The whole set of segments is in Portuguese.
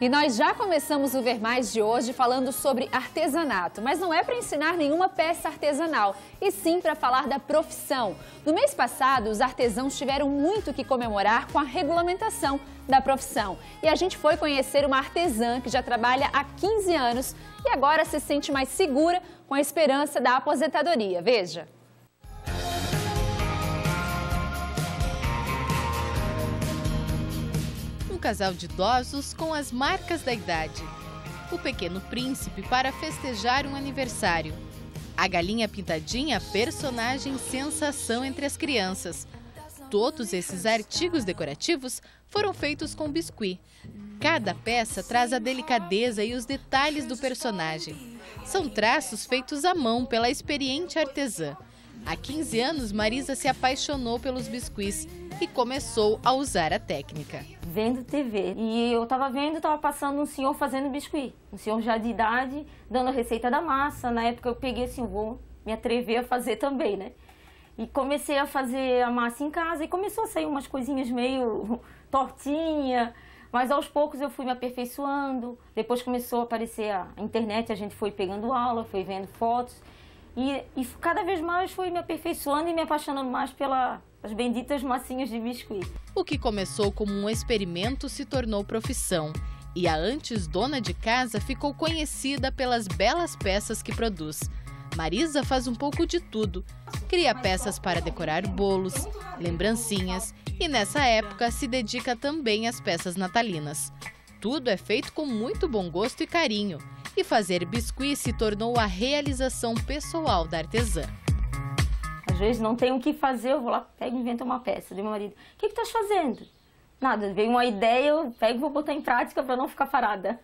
E nós já começamos o Ver Mais de hoje falando sobre artesanato, mas não é para ensinar nenhuma peça artesanal, e sim para falar da profissão. No mês passado, os artesãos tiveram muito que comemorar com a regulamentação da profissão. E a gente foi conhecer uma artesã que já trabalha há 15 anos e agora se sente mais segura com a esperança da aposentadoria. Veja. casal de idosos com as marcas da idade. O Pequeno Príncipe para festejar um aniversário. A Galinha Pintadinha, personagem sensação entre as crianças. Todos esses artigos decorativos foram feitos com biscuit. Cada peça traz a delicadeza e os detalhes do personagem. São traços feitos à mão pela experiente artesã. Há 15 anos, Marisa se apaixonou pelos biscuits e começou a usar a técnica. Vendo TV. E eu tava vendo, tava passando um senhor fazendo biscuit. Um senhor já de idade, dando a receita da massa. Na época eu peguei assim, vou me atrever a fazer também, né? E comecei a fazer a massa em casa e começou a sair umas coisinhas meio tortinha, mas aos poucos eu fui me aperfeiçoando. Depois começou a aparecer a internet, a gente foi pegando aula, foi vendo fotos. E, e cada vez mais fui me aperfeiçoando e me apaixonando mais pelas benditas massinhas de biscuit. O que começou como um experimento se tornou profissão. E a antes dona de casa ficou conhecida pelas belas peças que produz. Marisa faz um pouco de tudo. Cria peças para decorar bolos, lembrancinhas e nessa época se dedica também às peças natalinas. Tudo é feito com muito bom gosto e carinho e fazer biscuit se tornou a realização pessoal da artesã. Às vezes não tenho o que fazer, eu vou lá, pego e invento uma peça. Daí meu marido, o que que estás fazendo? Nada, veio uma ideia, eu pego e vou botar em prática para não ficar parada.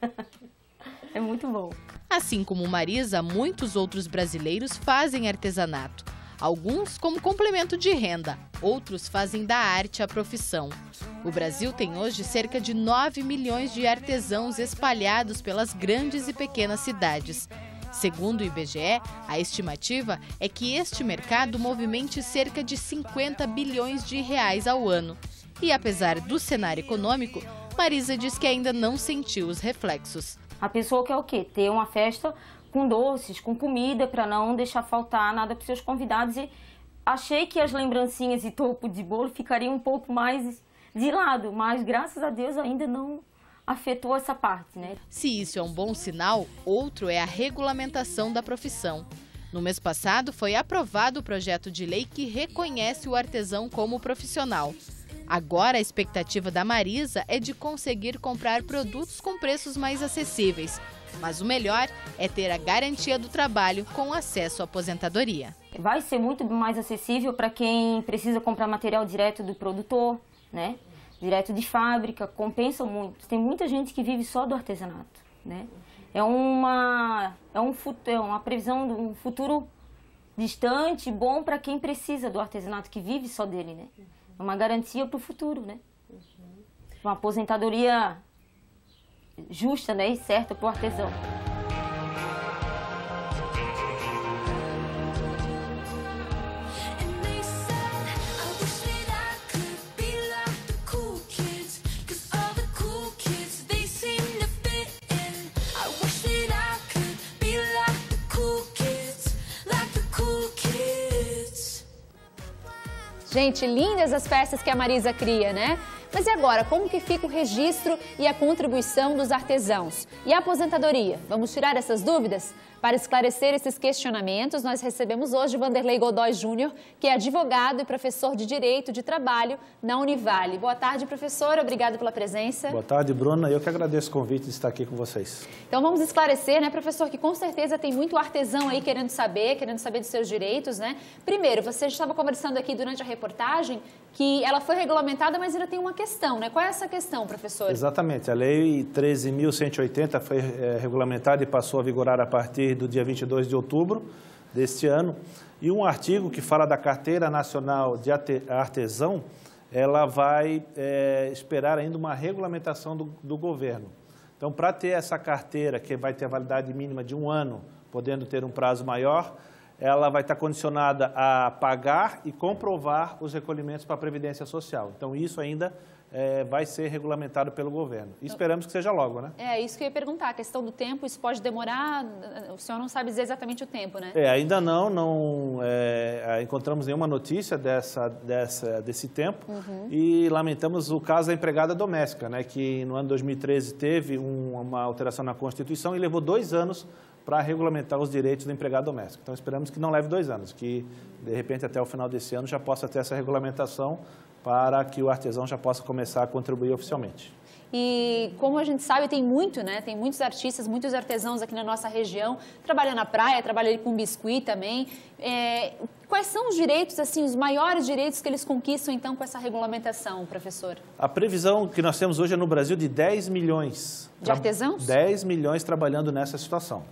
é muito bom. Assim como Marisa, muitos outros brasileiros fazem artesanato alguns como complemento de renda, outros fazem da arte a profissão. O Brasil tem hoje cerca de 9 milhões de artesãos espalhados pelas grandes e pequenas cidades. Segundo o IBGE, a estimativa é que este mercado movimente cerca de 50 bilhões de reais ao ano. E apesar do cenário econômico, Marisa diz que ainda não sentiu os reflexos. A pessoa quer o quê? Ter uma festa com doces, com comida, para não deixar faltar nada para seus convidados. E achei que as lembrancinhas e topo de bolo ficariam um pouco mais de lado, mas graças a Deus ainda não afetou essa parte, né? Se isso é um bom sinal, outro é a regulamentação da profissão. No mês passado, foi aprovado o projeto de lei que reconhece o artesão como profissional. Agora a expectativa da Marisa é de conseguir comprar produtos com preços mais acessíveis. Mas o melhor é ter a garantia do trabalho com acesso à aposentadoria. Vai ser muito mais acessível para quem precisa comprar material direto do produtor, né? direto de fábrica, compensa muito. Tem muita gente que vive só do artesanato. Né? É, uma, é, um, é uma previsão de um futuro distante, bom para quem precisa do artesanato, que vive só dele. Né? é uma garantia para o futuro, né? Uma aposentadoria justa né, e certa para o artesão. Gente, lindas as festas que a Marisa cria, né? Mas e agora, como que fica o registro e a contribuição dos artesãos? E a aposentadoria? Vamos tirar essas dúvidas? Para esclarecer esses questionamentos, nós recebemos hoje Vanderlei Godoy Júnior, que é advogado e professor de Direito de Trabalho na Univale. Boa tarde, professor. Obrigado pela presença. Boa tarde, Bruna. Eu que agradeço o convite de estar aqui com vocês. Então, vamos esclarecer, né, professor, que com certeza tem muito artesão aí querendo saber, querendo saber dos seus direitos, né? Primeiro, você estava conversando aqui durante a reportagem que ela foi regulamentada, mas ainda tem uma questão, né? Qual é essa questão, professor? Exatamente. A Lei 13.180 foi é, regulamentada e passou a vigorar a partir do dia 22 de outubro deste ano. E um artigo que fala da Carteira Nacional de Artesão, ela vai é, esperar ainda uma regulamentação do, do governo. Então, para ter essa carteira, que vai ter a validade mínima de um ano, podendo ter um prazo maior, ela vai estar condicionada a pagar e comprovar os recolhimentos para a Previdência Social. Então, isso ainda é, vai ser regulamentado pelo governo. E esperamos que seja logo, né? É, isso que eu ia perguntar. A questão do tempo, isso pode demorar? O senhor não sabe dizer exatamente o tempo, né? É, ainda não, não é, é encontramos nenhuma notícia dessa, dessa desse tempo uhum. e lamentamos o caso da empregada doméstica, né, que no ano 2013 teve um, uma alteração na Constituição e levou dois anos para regulamentar os direitos do empregado doméstico. Então, esperamos que não leve dois anos, que, de repente, até o final desse ano já possa ter essa regulamentação para que o artesão já possa começar a contribuir oficialmente. E como a gente sabe, tem muito, né? Tem muitos artistas, muitos artesãos aqui na nossa região. trabalhando na praia, trabalhando com biscuit também. É, quais são os direitos, assim, os maiores direitos que eles conquistam, então, com essa regulamentação, professor? A previsão que nós temos hoje é no Brasil de 10 milhões. De artesãos? 10 milhões trabalhando nessa situação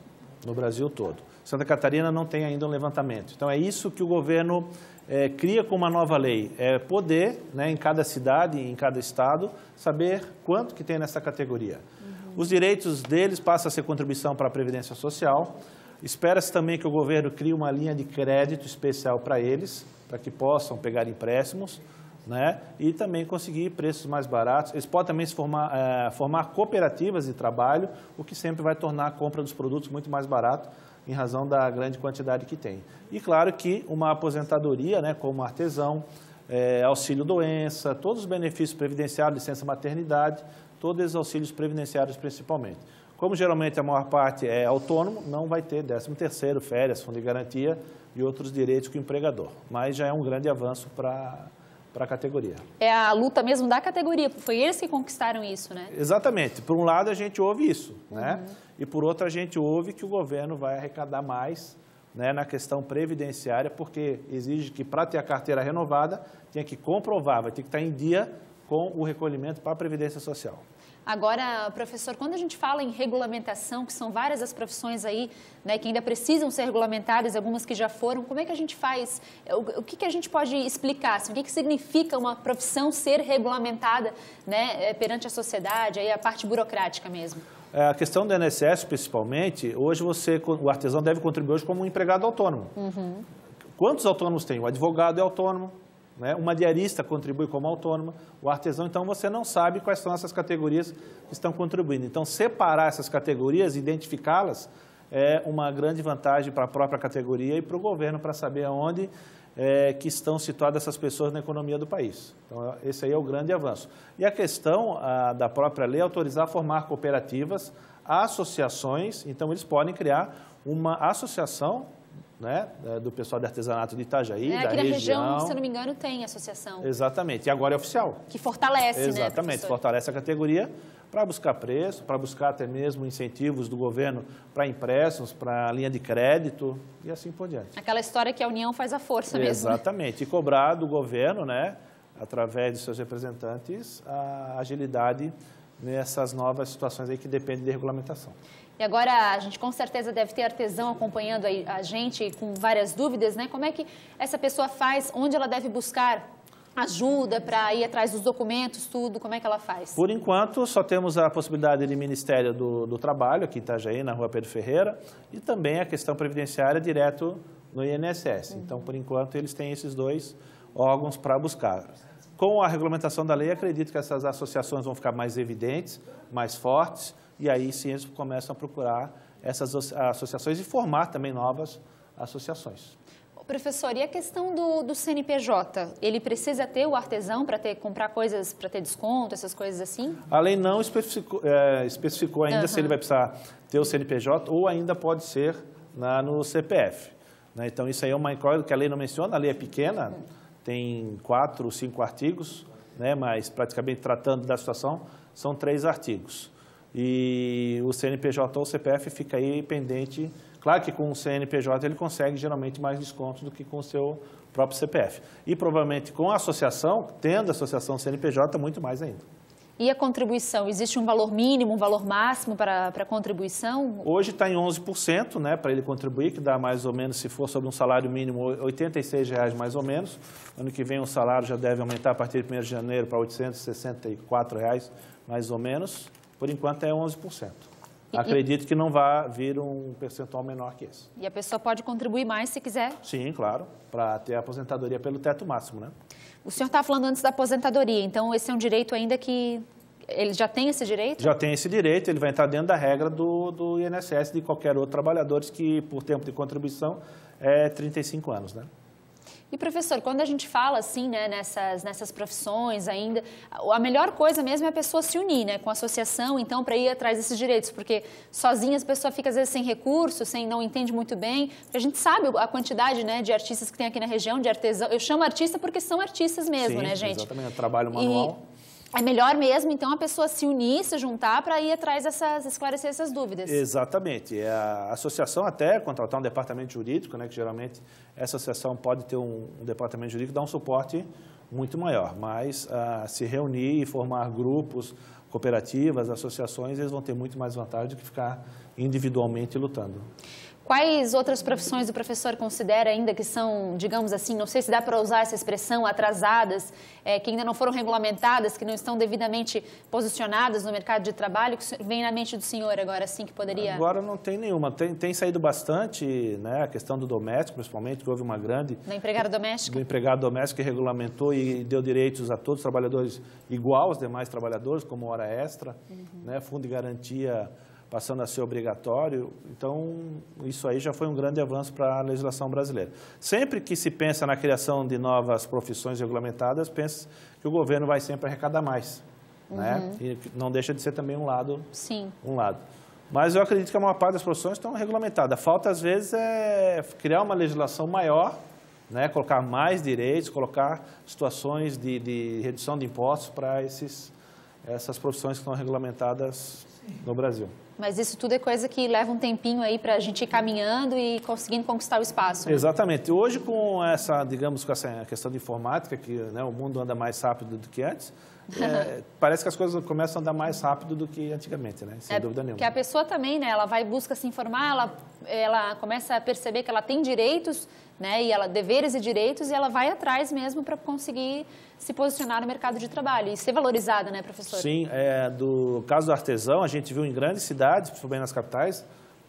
no Brasil todo. Santa Catarina não tem ainda um levantamento. Então, é isso que o governo é, cria com uma nova lei, é poder, né, em cada cidade, em cada estado, saber quanto que tem nessa categoria. Uhum. Os direitos deles passam a ser contribuição para a Previdência Social. Espera-se também que o governo crie uma linha de crédito especial para eles, para que possam pegar empréstimos né? e também conseguir preços mais baratos. Eles podem também se formar, é, formar cooperativas de trabalho, o que sempre vai tornar a compra dos produtos muito mais barato em razão da grande quantidade que tem. E claro que uma aposentadoria, né, como artesão, é, auxílio-doença, todos os benefícios previdenciários, licença-maternidade, todos os auxílios previdenciários principalmente. Como geralmente a maior parte é autônomo, não vai ter 13 terceiro, férias, fundo de garantia e outros direitos que o empregador. Mas já é um grande avanço para para a categoria. É a luta mesmo da categoria, foi eles que conquistaram isso, né? Exatamente. Por um lado, a gente ouve isso, né? Uhum. E por outro, a gente ouve que o governo vai arrecadar mais né, na questão previdenciária, porque exige que, para ter a carteira renovada, tenha que comprovar, vai ter que estar tá em dia com o recolhimento para a Previdência Social. Agora, professor, quando a gente fala em regulamentação, que são várias as profissões aí né, que ainda precisam ser regulamentadas, algumas que já foram, como é que a gente faz? O, o que, que a gente pode explicar? Assim, o que, que significa uma profissão ser regulamentada né, eh, perante a sociedade, aí a parte burocrática mesmo? É, a questão do INSS, principalmente, hoje você, o artesão deve contribuir hoje como um empregado autônomo. Uhum. Quantos autônomos tem? O advogado é autônomo, né? Uma diarista contribui como autônoma, o artesão, então você não sabe quais são essas categorias que estão contribuindo. Então, separar essas categorias, identificá-las, é uma grande vantagem para a própria categoria e para o governo para saber onde é, que estão situadas essas pessoas na economia do país. Então, esse aí é o grande avanço. E a questão a, da própria lei é autorizar a formar cooperativas, associações, então eles podem criar uma associação né, é, do pessoal de artesanato de Itajaí, é, da aqui região. na região, se não me engano, tem associação. Exatamente, e agora é oficial. Que fortalece, Exatamente, né, Exatamente, fortalece a categoria para buscar preço, para buscar até mesmo incentivos do governo para empréstimos, para linha de crédito e assim por diante. Aquela história que a união faz a força mesmo. Exatamente, e cobrar do governo, né, através de seus representantes, a agilidade nessas novas situações aí que dependem de regulamentação. E agora a gente com certeza deve ter artesão acompanhando a gente com várias dúvidas, né? Como é que essa pessoa faz? Onde ela deve buscar ajuda para ir atrás dos documentos, tudo? Como é que ela faz? Por enquanto, só temos a possibilidade de Ministério do, do Trabalho, aqui em Itajaí, na rua Pedro Ferreira, e também a questão previdenciária direto no INSS. Uhum. Então, por enquanto, eles têm esses dois órgãos para buscar. Com a regulamentação da lei, acredito que essas associações vão ficar mais evidentes, mais fortes, e aí sim eles começam a procurar essas associações e formar também novas associações. Professor, e a questão do, do CNPJ? Ele precisa ter o artesão para ter, comprar coisas, para ter desconto, essas coisas assim? A lei não especificou, é, especificou ainda uhum. se ele vai precisar ter o CNPJ ou ainda pode ser na, no CPF. Né? Então, isso aí é uma incógnita que a lei não menciona, a lei é pequena, uhum. tem quatro, cinco artigos, né? mas praticamente tratando da situação, são três artigos. E o CNPJ ou o CPF fica aí pendente. Claro que com o CNPJ ele consegue geralmente mais descontos do que com o seu próprio CPF. E provavelmente com a associação, tendo a associação CNPJ, muito mais ainda. E a contribuição? Existe um valor mínimo, um valor máximo para, para a contribuição? Hoje está em 11% né, para ele contribuir, que dá mais ou menos, se for sobre um salário mínimo, R$ 86,00 mais ou menos. Ano que vem o salário já deve aumentar a partir de 1 de janeiro para R$ 864,00 mais ou menos. Por enquanto é 11%. E, Acredito que não vai vir um percentual menor que esse. E a pessoa pode contribuir mais se quiser? Sim, claro, para ter a aposentadoria pelo teto máximo, né? O senhor estava tá falando antes da aposentadoria, então esse é um direito ainda que... Ele já tem esse direito? Já tem esse direito, ele vai entrar dentro da regra do, do INSS de qualquer outro trabalhador que, por tempo de contribuição, é 35 anos, né? E professor, quando a gente fala assim, né, nessas, nessas profissões ainda, a melhor coisa mesmo é a pessoa se unir, né, com a associação, então, para ir atrás desses direitos, porque sozinha a pessoa fica às vezes sem recursos, sem não entende muito bem. A gente sabe a quantidade, né, de artistas que tem aqui na região, de artesão. Eu chamo artista porque são artistas mesmo, Sim, né, gente? Exatamente, é trabalho manual. E é melhor mesmo, então, a pessoa se unir, se juntar para ir atrás dessas, esclarecer essas dúvidas. Exatamente. É, a associação até contratar um departamento jurídico, né, que geralmente essa associação pode ter um, um departamento jurídico, dá um suporte muito maior. Mas ah, se reunir e formar grupos, cooperativas, associações, eles vão ter muito mais vantagem do que ficar individualmente lutando. Quais outras profissões o professor considera ainda que são, digamos assim, não sei se dá para usar essa expressão, atrasadas, é, que ainda não foram regulamentadas, que não estão devidamente posicionadas no mercado de trabalho? Que vem na mente do senhor agora, assim, que poderia... Agora não tem nenhuma. Tem, tem saído bastante né, a questão do doméstico, principalmente, que houve uma grande... Da empregada doméstica? Do empregado doméstico que regulamentou e deu direitos a todos os trabalhadores igual aos demais trabalhadores, como hora extra, uhum. né, fundo de garantia passando a ser obrigatório. Então, isso aí já foi um grande avanço para a legislação brasileira. Sempre que se pensa na criação de novas profissões regulamentadas, pensa que o governo vai sempre arrecadar mais. Né? Uhum. Né? E não deixa de ser também um lado. Sim. Um lado. Mas eu acredito que a maior parte das profissões estão regulamentadas. Falta, às vezes, é criar uma legislação maior, né? colocar mais direitos, colocar situações de, de redução de impostos para esses essas profissões que estão regulamentadas no Brasil. Mas isso tudo é coisa que leva um tempinho aí para a gente ir caminhando e conseguindo conquistar o espaço. Né? Exatamente. Hoje, com essa, digamos, com essa questão de informática, que né, o mundo anda mais rápido do que antes, é, parece que as coisas começam a andar mais rápido do que antigamente, né? Sem é, dúvida nenhuma. Porque a pessoa também, né? Ela vai busca se informar, ela, ela começa a perceber que ela tem direitos né? E ela deveres e direitos e ela vai atrás mesmo para conseguir se posicionar no mercado de trabalho e ser valorizada, né, professor? Sim, é, do caso do artesão, a gente viu em grandes cidades, principalmente nas capitais,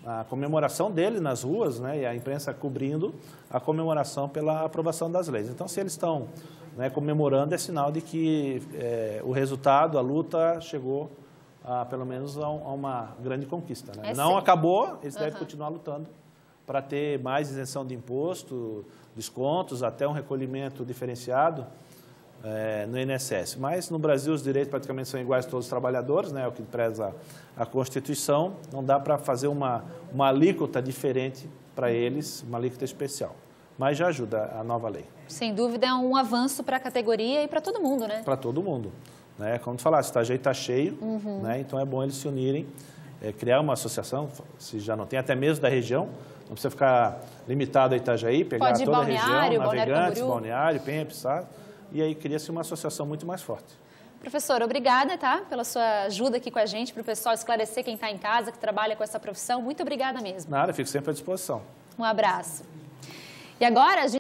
a comemoração dele nas ruas, né, e a imprensa cobrindo a comemoração pela aprovação das leis. Então, se eles estão né, comemorando, é sinal de que é, o resultado, a luta chegou a, pelo menos a, a uma grande conquista. Né? É Não sim. acabou, eles uhum. devem continuar lutando para ter mais isenção de imposto, descontos, até um recolhimento diferenciado é, no INSS. Mas no Brasil os direitos praticamente são iguais a todos os trabalhadores, né, é o que preza a Constituição, não dá para fazer uma, uma alíquota diferente para eles, uma alíquota especial. Mas já ajuda a nova lei. Sem dúvida é um avanço para a categoria e para todo mundo, né? Para todo mundo. Né? Como tu falaste, o tá está cheio, uhum. né? então é bom eles se unirem é, criar uma associação, se já não tem, até mesmo da região, não precisa ficar limitado a Itajaí, pegar toda a região, Navegantes, Balneário, Penha, Pissar, e aí cria-se uma associação muito mais forte. Professor, obrigada, tá? Pela sua ajuda aqui com a gente, para o pessoal esclarecer quem está em casa, que trabalha com essa profissão. Muito obrigada mesmo. Nada, fico sempre à disposição. Um abraço. E agora a gente...